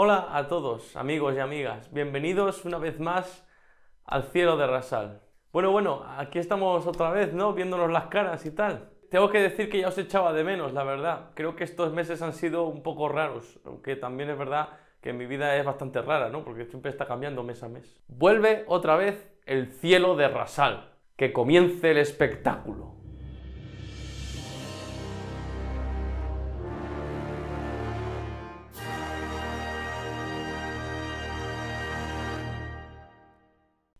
Hola a todos, amigos y amigas. Bienvenidos una vez más al cielo de Rasal. Bueno, bueno, aquí estamos otra vez, ¿no? Viéndonos las caras y tal. Tengo que decir que ya os echaba de menos, la verdad. Creo que estos meses han sido un poco raros, aunque también es verdad que mi vida es bastante rara, ¿no? Porque siempre está cambiando mes a mes. Vuelve otra vez el cielo de Rasal. Que comience el espectáculo.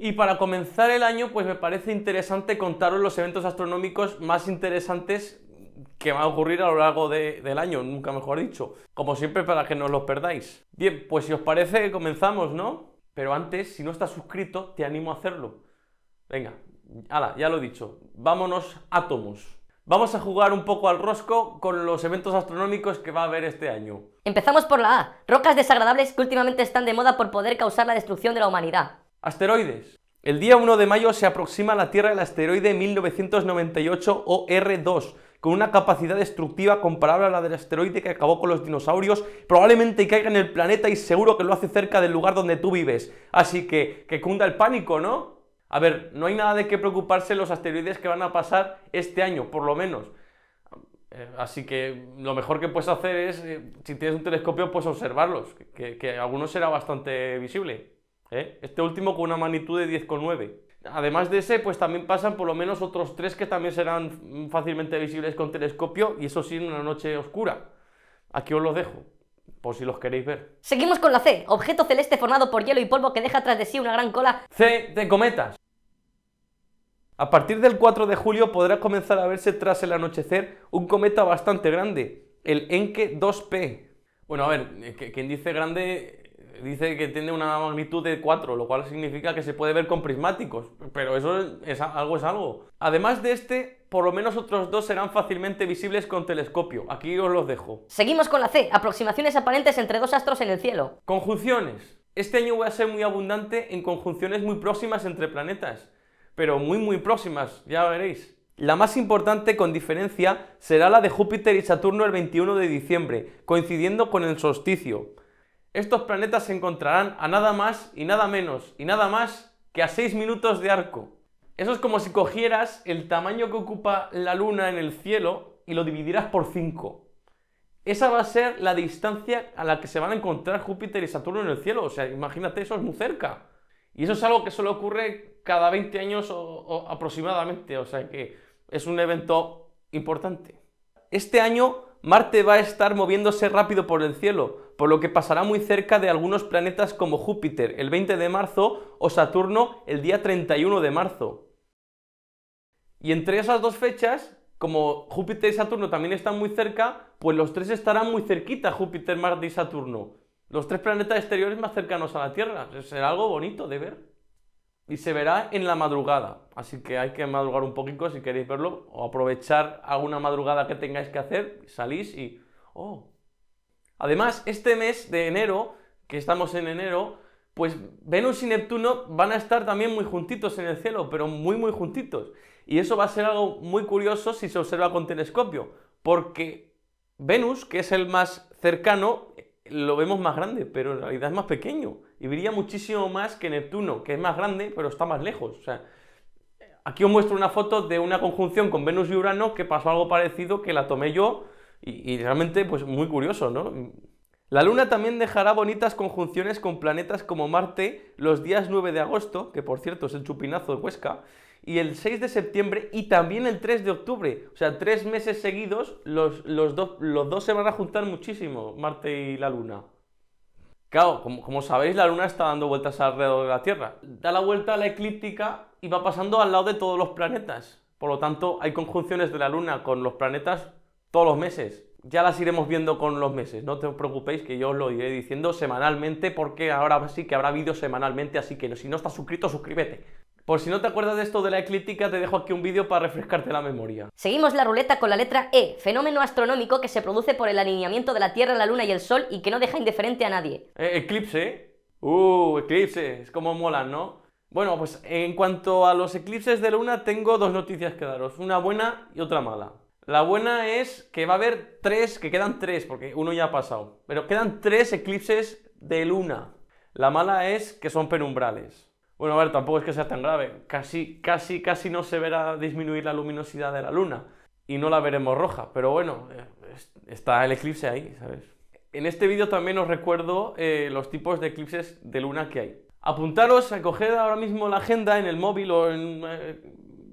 Y para comenzar el año, pues me parece interesante contaros los eventos astronómicos más interesantes que van a ocurrir a lo largo del año, nunca mejor dicho. Como siempre, para que no os los perdáis. Bien, pues si os parece, comenzamos, ¿no? Pero antes, si no estás suscrito, te animo a hacerlo. Venga, ala, ya lo he dicho. Vámonos, átomos. Vamos a jugar un poco al rosco con los eventos astronómicos que va a haber este año. Empezamos por la A, rocas desagradables que últimamente están de moda por poder causar la destrucción de la humanidad. Asteroides. El día 1 de mayo se aproxima a la Tierra el asteroide 1998 OR2, con una capacidad destructiva comparable a la del asteroide que acabó con los dinosaurios, probablemente caiga en el planeta y seguro que lo hace cerca del lugar donde tú vives. Así que, que cunda el pánico, ¿no? A ver, no hay nada de qué preocuparse los asteroides que van a pasar este año, por lo menos. Eh, así que lo mejor que puedes hacer es, eh, si tienes un telescopio, pues observarlos, que, que algunos será bastante visible. ¿eh? Este último con una magnitud de 10,9. Además de ese, pues también pasan por lo menos otros tres que también serán fácilmente visibles con telescopio y eso sí en una noche oscura. Aquí os los dejo por si los queréis ver. Seguimos con la C, objeto celeste formado por hielo y polvo que deja tras de sí una gran cola. C de cometas. A partir del 4 de julio podrá comenzar a verse tras el anochecer un cometa bastante grande, el Encke 2P. Bueno, a ver, eh, quien dice grande dice que tiene una magnitud de 4, lo cual significa que se puede ver con prismáticos, pero eso es, algo es algo. Además de este, por lo menos otros dos serán fácilmente visibles con telescopio. Aquí os los dejo. Seguimos con la C, aproximaciones aparentes entre dos astros en el cielo. Conjunciones. Este año voy a ser muy abundante en conjunciones muy próximas entre planetas, pero muy muy próximas, ya veréis. La más importante con diferencia será la de Júpiter y Saturno el 21 de diciembre, coincidiendo con el solsticio estos planetas se encontrarán a nada más y nada menos y nada más que a 6 minutos de arco. Eso es como si cogieras el tamaño que ocupa la Luna en el cielo y lo dividieras por 5. Esa va a ser la distancia a la que se van a encontrar Júpiter y Saturno en el cielo. O sea, imagínate, eso es muy cerca. Y eso es algo que solo ocurre cada 20 años o, aproximadamente. O sea que es un evento importante. Este año Marte va a estar moviéndose rápido por el cielo, por lo que pasará muy cerca de algunos planetas como Júpiter el 20 de marzo o Saturno el día 31 de marzo. Y entre esas dos fechas, como Júpiter y Saturno también están muy cerca, pues los tres estarán muy cerquita, Júpiter, Marte y Saturno. Los tres planetas exteriores más cercanos a la Tierra. Será algo bonito de ver y se verá en la madrugada. Así que hay que madrugar un poquito si queréis verlo o aprovechar alguna madrugada que tengáis que hacer, salís y... ¡Oh! Además, este mes de enero, que estamos en enero, pues Venus y Neptuno van a estar también muy juntitos en el cielo, pero muy muy juntitos. Y eso va a ser algo muy curioso si se observa con telescopio, porque Venus, que es el más cercano, lo vemos más grande, pero en realidad es más pequeño y vería muchísimo más que Neptuno, que es más grande, pero está más lejos. O sea, aquí os muestro una foto de una conjunción con Venus y Urano que pasó algo parecido que la tomé yo y, y realmente pues muy curioso, ¿no? La Luna también dejará bonitas conjunciones con planetas como Marte los días 9 de agosto, que por cierto es el chupinazo de Huesca, y el 6 de septiembre y también el 3 de octubre. O sea, tres meses seguidos, los, los dos se van a juntar muchísimo, Marte y la Luna. Claro, como, sabéis, la Luna está dando vueltas alrededor de la Tierra. Da la vuelta a la eclíptica y va pasando al lado de todos los planetas. Por lo tanto, hay conjunciones de la Luna con los planetas todos los meses. Ya las iremos viendo con los meses, no te preocupéis que yo os lo iré diciendo semanalmente porque ahora sí que habrá vídeos semanalmente, así que si no estás suscrito, suscríbete. Por si no te acuerdas de esto de la eclíptica, te dejo aquí un vídeo para refrescarte la memoria. Seguimos la ruleta con la letra E, fenómeno astronómico que se produce por el alineamiento de la Tierra, la Luna y el Sol y que no deja indiferente a nadie. Eh, eclipse. Uh, eclipse. Es como mola, ¿no? Bueno, pues en cuanto a los eclipses de luna, tengo dos noticias que daros, una buena y otra mala. La buena es que va a haber tres, que quedan tres, porque uno ya ha pasado, pero quedan tres eclipses de luna. La mala es que son penumbrales. Bueno, a ver, tampoco es que sea tan grave. Casi, casi, casi no se verá disminuir la luminosidad de la luna y no la veremos roja, pero bueno, eh, está el eclipse ahí, ¿sabes? En este vídeo también os recuerdo eh, los tipos de eclipses de luna que hay. Apuntaros a coger ahora mismo la agenda en el móvil o en eh,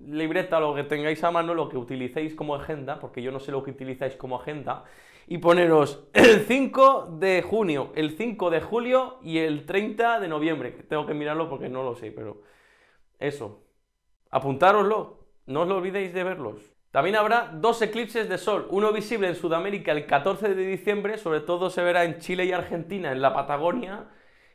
libreta, lo que tengáis a mano, lo que utilicéis como agenda, porque yo no sé lo que utilizáis como agenda, y poneros el 5 de junio, el 5 de julio y el 30 de noviembre. Tengo que mirarlo porque no lo sé, pero eso. Apuntároslo, no os lo olvidéis de verlos. También habrá dos eclipses de sol, uno visible en Sudamérica el 14 de diciembre, sobre todo se verá en Chile y Argentina, en la Patagonia,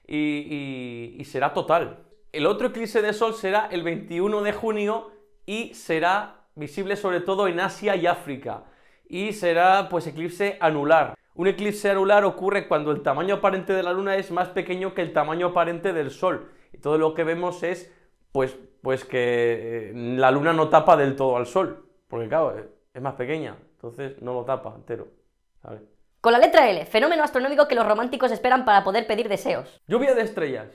y, y será total. El otro eclipse de sol será el 21 de junio y será visible sobre todo en Asia y África y será pues eclipse anular. Un eclipse anular ocurre cuando el tamaño aparente de la luna es más pequeño que el tamaño aparente del sol y todo lo que vemos es pues pues que eh, la luna no tapa del todo al sol, porque claro, eh, es más pequeña, entonces no lo tapa entero, Con la letra L, fenómeno astronómico que los románticos esperan para poder pedir deseos. Lluvia de estrellas.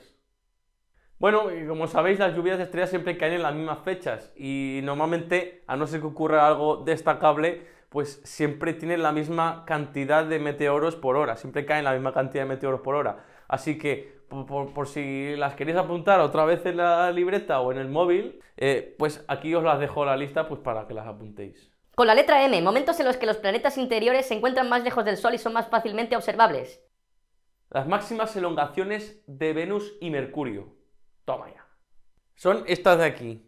Bueno, y como sabéis, las lluvias de estrellas siempre caen en las mismas fechas y normalmente, a no ser que ocurra algo destacable, pues siempre tienen la misma cantidad de meteoros por hora, siempre caen la misma cantidad de meteoros por hora. Así que, por, si las queréis apuntar otra vez en la libreta o en el móvil, eh, pues aquí os las dejo la lista pues para que las apuntéis. Con la letra M, momentos en los que los planetas interiores se encuentran más lejos del Sol y son más fácilmente observables. Las máximas elongaciones de Venus y Mercurio. Toma ya. Son estas de aquí.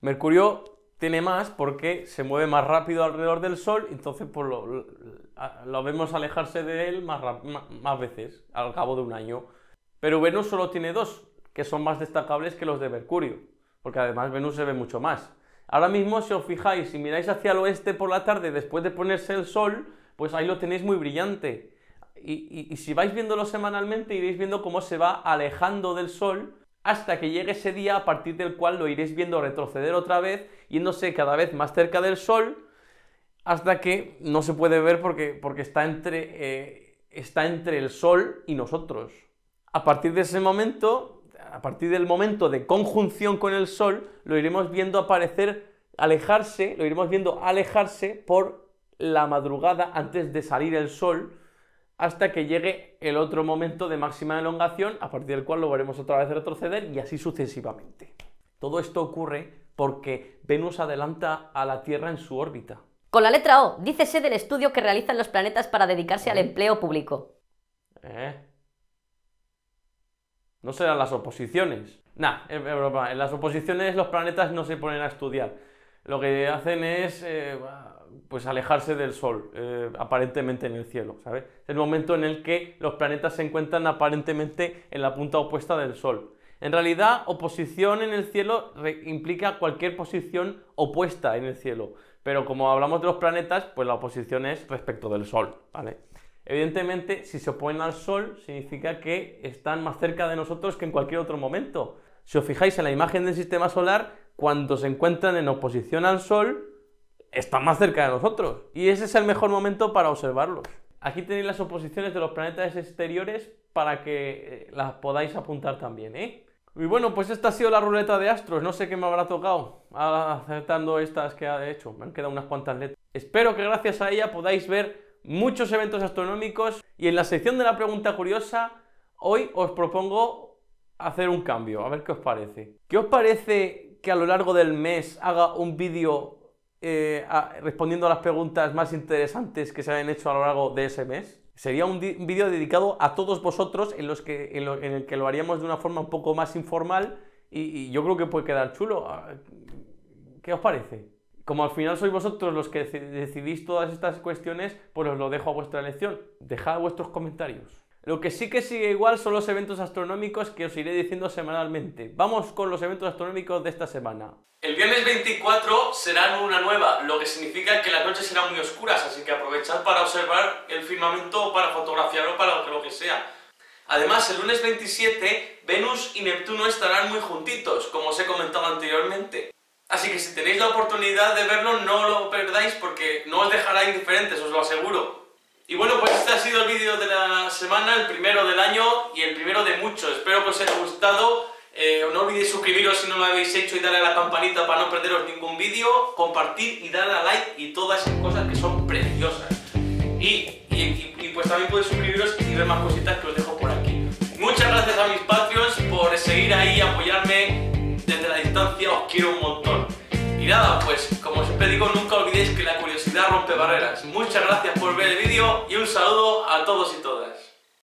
Mercurio tiene más porque se mueve más rápido alrededor del Sol, entonces pues, lo, vemos alejarse de él más, veces al cabo de un año. Pero Venus solo tiene dos, que son más destacables que los de Mercurio, porque además Venus se ve mucho más. Ahora mismo, si os fijáis, si miráis hacia el oeste por la tarde después de ponerse el Sol, pues ahí lo tenéis muy brillante. Y, y si vais viéndolo semanalmente, iréis viendo cómo se va alejando del Sol hasta que llegue ese día a partir del cual lo iréis viendo retroceder otra vez, yéndose cada vez más cerca del Sol, hasta que no se puede ver porque, está, entre, eh, está entre el Sol y nosotros. A partir de ese momento, a partir del momento de conjunción con el Sol, lo iremos viendo aparecer, alejarse, lo iremos viendo alejarse por la madrugada antes de salir el Sol, hasta que llegue el otro momento de máxima elongación, a partir del cual lo veremos otra vez retroceder y así sucesivamente. Todo esto ocurre porque Venus adelanta a la Tierra en su órbita. Con la letra O, dícese del estudio que realizan los planetas para dedicarse al ¿Eh? empleo público. ¿Eh? No serán las oposiciones. Nah, en las oposiciones los planetas no se ponen a estudiar. Lo que hacen es eh, pues alejarse del Sol, eh, aparentemente en el cielo, el momento en el que los planetas se encuentran aparentemente en la punta opuesta del Sol. En realidad, oposición en el cielo implica cualquier posición opuesta en el cielo, pero como hablamos de los planetas, pues la oposición es respecto del Sol, ¿vale? Evidentemente, si se oponen al Sol, significa que están más cerca de nosotros que en cualquier otro momento. Si os fijáis en la imagen del sistema solar, cuando se encuentran en oposición al Sol, están más cerca de nosotros. Y ese es el mejor momento para observarlos. Aquí tenéis las oposiciones de los planetas exteriores para que eh, las podáis apuntar también, ¿eh? Y bueno, pues esta ha sido la ruleta de astros. No sé qué me habrá tocado acertando estas que ha hecho. Me han quedado unas cuantas letras. Espero que gracias a ella podáis ver muchos eventos astronómicos. Y en la sección de la pregunta curiosa, hoy os propongo hacer un cambio. A ver qué os parece. ¿Qué os parece que a lo largo del mes haga un vídeo eh, respondiendo a las preguntas más interesantes que se han hecho a lo largo de ese mes. Sería un, vídeo dedicado a todos vosotros en, los que, el que lo haríamos de una forma un poco más informal y, y yo creo que puede quedar chulo. Ah, ¿Qué os parece? Como al final sois vosotros los que decidís todas estas cuestiones, pues os lo dejo a vuestra elección. Dejad vuestros comentarios. Lo que sí que sigue igual son los eventos astronómicos que os iré diciendo semanalmente. Vamos con los eventos astronómicos de esta semana. El viernes 24 será luna nueva, lo que significa que las noches serán muy oscuras, así que aprovechad para observar el firmamento, o para fotografiarlo, para lo que sea. Además, el lunes 27, Venus y Neptuno estarán muy juntitos, como os he comentado anteriormente. Así que si tenéis la oportunidad de verlo, no lo perdáis porque no os dejará indiferentes, os lo aseguro. Y bueno, pues este ha sido el vídeo de la semana, el primero del año y el primero de muchos. Espero que os haya gustado. Eh, no olvidéis suscribiros si no lo habéis hecho y darle a la campanita para no perderos ningún vídeo, compartir y darle a like y todas esas cosas que son preciosas. Y, pues también podéis suscribiros y ver más cositas que os dejo por aquí. Muchas gracias a mis Patreons por seguir ahí, y apoyarme desde la distancia, os quiero un montón. Y nada, pues como siempre digo, nunca olvidéis que la curiosidad rompe barreras. Muchas gracias por ver el vídeo y un saludo a todos y todas.